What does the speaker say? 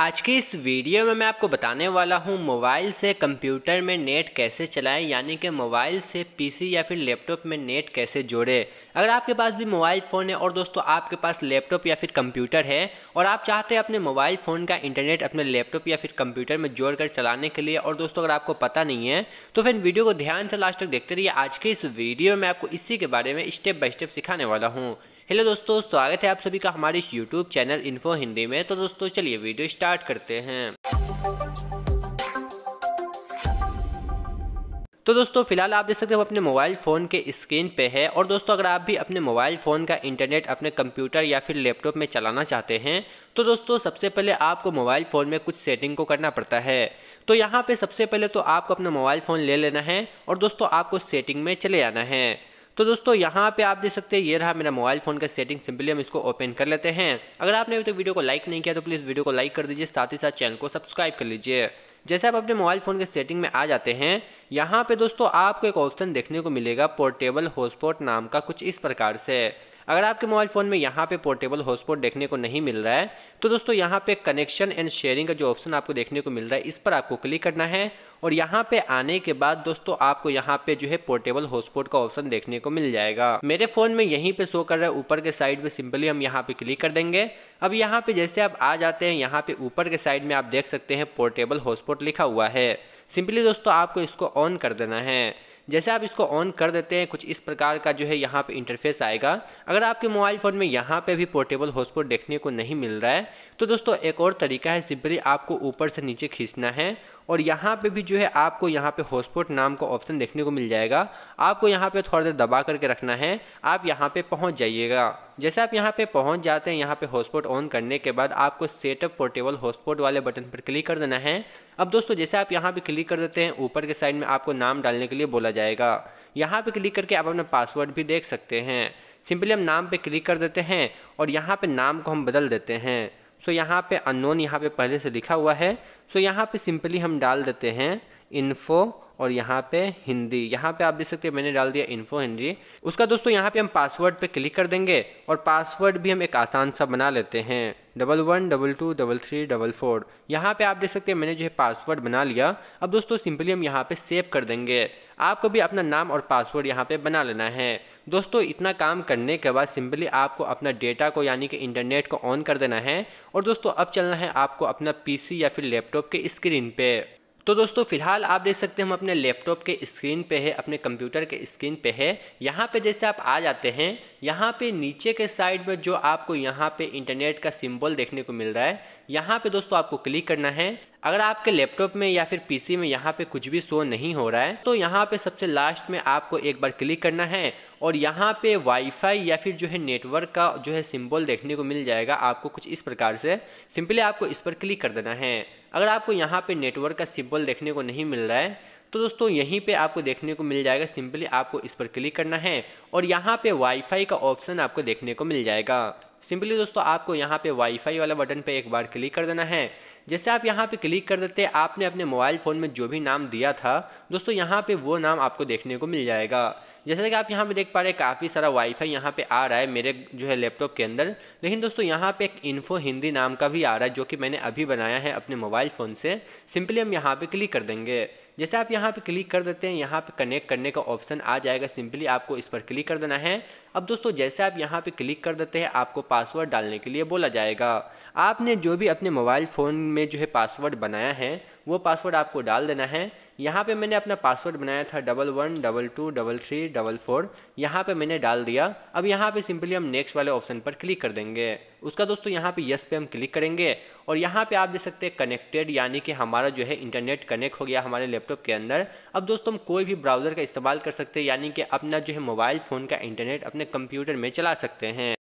आज के इस वीडियो में मैं आपको बताने वाला हूँ मोबाइल से कंप्यूटर में नेट कैसे चलाएं यानी कि मोबाइल से पीसी या फिर लैपटॉप में नेट कैसे जोड़े अगर आपके पास भी मोबाइल फ़ोन है और दोस्तों आपके पास लैपटॉप या फिर कंप्यूटर है और आप चाहते हैं अपने मोबाइल फ़ोन का इंटरनेट अपने लैपटॉप या फिर कंप्यूटर में जोड़ कर चलाने के लिए और दोस्तों अगर आपको पता नहीं है तो फिर वीडियो को ध्यान से लास्ट तक देखते रहिए आज के इस वीडियो में आपको इसी के बारे में स्टेप बाई स्टेप सिखाने वाला हूँ हेलो दोस्तों स्वागत है आप सभी का हमारे इस यूट्यूब चैनल इन्फो हिंदी में तो दोस्तों चलिए वीडियो स्टार्ट करते हैं तो दोस्तों फिलहाल आप देख सकते हो अपने मोबाइल फ़ोन के स्क्रीन पे है और दोस्तों अगर आप भी अपने मोबाइल फ़ोन का इंटरनेट अपने कंप्यूटर या फिर लैपटॉप में चलाना चाहते हैं तो दोस्तों सबसे पहले आपको मोबाइल फ़ोन में कुछ सेटिंग को करना पड़ता है तो यहाँ पे सबसे पहले तो आपको अपना मोबाइल फ़ोन ले लेना है और दोस्तों आपको सेटिंग में चले जाना है तो दोस्तों यहाँ पे आप देख सकते हैं ये रहा मेरा मोबाइल फोन का सेटिंग सिंपली हम इसको ओपन कर लेते हैं अगर आपने अभी तक वीडियो को लाइक नहीं किया तो प्लीज़ वीडियो को लाइक कर दीजिए साथ ही साथ चैनल को सब्सक्राइब कर लीजिए जैसे आप अपने मोबाइल फ़ोन के सेटिंग में आ जाते हैं यहाँ पे दोस्तों आपको एक ऑप्शन देखने को मिलेगा पोर्टेबल हॉटस्पॉट नाम का कुछ इस प्रकार से अगर आपके मोबाइल फ़ोन में यहाँ पे पोर्टेबल हॉटस्पॉट देखने को नहीं मिल रहा है तो दोस्तों यहाँ पे कनेक्शन एंड शेयरिंग का जो ऑप्शन आपको देखने को मिल रहा है इस पर आपको क्लिक करना है और यहाँ पे आने के बाद दोस्तों आपको यहाँ पे जो है पोर्टेबल हॉटस्पॉट का ऑप्शन देखने को मिल जाएगा मेरे फ़ोन में यहीं पे शो कर रहा है ऊपर के साइड में सिंपली हम यहाँ पे क्लिक कर देंगे अब यहाँ पे जैसे आप आ जाते हैं यहाँ पे ऊपर के साइड में आप देख सकते हैं पोर्टेबल हॉटस्पॉट लिखा हुआ है सिंपली दोस्तों आपको इसको ऑन कर देना है जैसे आप इसको ऑन कर देते हैं कुछ इस प्रकार का जो है यहाँ पे इंटरफेस आएगा अगर आपके मोबाइल फ़ोन में यहाँ पे भी पोर्टेबल हॉटस्पॉट देखने को नहीं मिल रहा है तो दोस्तों एक और तरीका है सिंपली आपको ऊपर से नीचे खींचना है और यहाँ पे भी जो है आपको यहाँ पे हॉटस्पॉट नाम का ऑप्शन देखने को मिल जाएगा आपको यहाँ पे थोड़ा देर दबा करके रखना है आप यहाँ पे पहुँच जाइएगा जैसे आप यहाँ पे पहुँच जाते हैं यहाँ पे हॉटस्पॉट ऑन करने के बाद आपको सेटअप पोर्टेबल हॉटस्पॉट वाले बटन पर क्लिक कर देना है अब दोस्तों जैसे आप यहाँ पर क्लिक कर देते हैं ऊपर के साइड में आपको नाम डालने के लिए बोला जाएगा यहाँ पर क्लिक करके आप अपना पासवर्ड भी देख सकते हैं सिंपली हम नाम पे क्लिक कर देते हैं और यहाँ पे नाम को हम बदल देते हैं सो यहाँ पे अननोन यहाँ पे पहले से लिखा हुआ है सो यहाँ पे सिंपली हम डाल देते हैं इन्फो और यहाँ पे हिंदी यहाँ पे आप देख सकते हैं मैंने डाल दिया इन्फो हिंदी उसका दोस्तों यहाँ पे हम पासवर्ड पे क्लिक कर देंगे और पासवर्ड भी हम एक आसान सा बना लेते हैं double one double two double three double four यहाँ पे आप देख सकते हैं मैंने जो है पासवर्ड बना लिया अब दोस्तों सिंपली हम यहाँ पे सेव कर देंगे आपको भी अपना नाम और पासवर्ड यहाँ पे बना लेना है दोस्तों इतना काम करने के बाद सिंपली आपको अपना डेटा को यानी कि इंटरनेट को ऑन कर देना है और दोस्तों अब चलना है आपको अपना पीसी या फिर लैपटॉप के स्क्रीन पे तो दोस्तों फिलहाल आप देख सकते हैं हम अपने लैपटॉप के स्क्रीन पे है अपने कंप्यूटर के स्क्रीन पे है यहाँ पे जैसे आप आ जाते हैं यहाँ पे नीचे के साइड में जो आपको यहाँ पे इंटरनेट का सिंबल देखने को मिल रहा है यहाँ पे दोस्तों आपको क्लिक करना है अगर आपके लैपटॉप में या फिर पीसी में यहाँ पे कुछ भी शो नहीं हो रहा है तो यहाँ पे सबसे लास्ट में आपको एक बार क्लिक करना है और यहाँ पे वाईफाई या फिर जो है नेटवर्क का जो है सिंबल देखने को मिल जाएगा आपको कुछ इस प्रकार से सिंपली आपको इस पर क्लिक कर देना है अगर आपको यहाँ पर नेटवर्क का सिम्बल देखने को नहीं मिल रहा है तो दोस्तों यहीं पे आपको देखने को मिल जाएगा सिंपली आपको इस पर क्लिक करना है और यहाँ पे वाईफाई का ऑप्शन आपको देखने को मिल जाएगा सिंपली दोस्तों आपको यहाँ पे वाईफाई वाला बटन पे एक बार क्लिक कर देना है जैसे आप यहाँ पे क्लिक कर देते हैं आपने अपने मोबाइल फ़ोन में जो भी नाम दिया था दोस्तों यहाँ पे वो नाम आपको देखने को मिल जाएगा जैसे कि आप यहाँ पे देख पा रहे काफ़ी सारा वाईफाई यहाँ पे आ रहा है मेरे जो है लैपटॉप के अंदर लेकिन दोस्तों यहाँ पे एक इन्फो हिंदी नाम का भी आ रहा है जो कि मैंने अभी बनाया है अपने मोबाइल फ़ोन से सिंपली हम यहाँ पर क्लिक कर देंगे जैसे आप यहाँ पे क्लिक कर देते हैं यहाँ पे कनेक्ट करने का ऑप्शन आ जाएगा सिंपली आपको इस पर क्लिक कर देना है अब दोस्तों जैसे आप यहाँ पे क्लिक कर देते हैं आपको पासवर्ड डालने के लिए बोला जाएगा आपने जो भी अपने मोबाइल फ़ोन में जो है पासवर्ड बनाया है वो पासवर्ड आपको डाल देना है यहाँ पे मैंने अपना पासवर्ड बनाया था double one double two double three double four यहाँ पर मैंने डाल दिया अब यहाँ पे सिंपली हम नेक्स्ट वाले ऑप्शन पर क्लिक कर देंगे उसका दोस्तों यहाँ पे यस पे हम क्लिक करेंगे और यहाँ पे आप देख सकते हैं कनेक्टेड यानी कि हमारा जो है इंटरनेट कनेक्ट हो गया हमारे लैपटॉप के अंदर अब दोस्तों हम कोई भी ब्राउज़र का इस्तेमाल कर सकते हैं यानी कि अपना जो है मोबाइल फ़ोन का इंटरनेट अपने कंप्यूटर में चला सकते हैं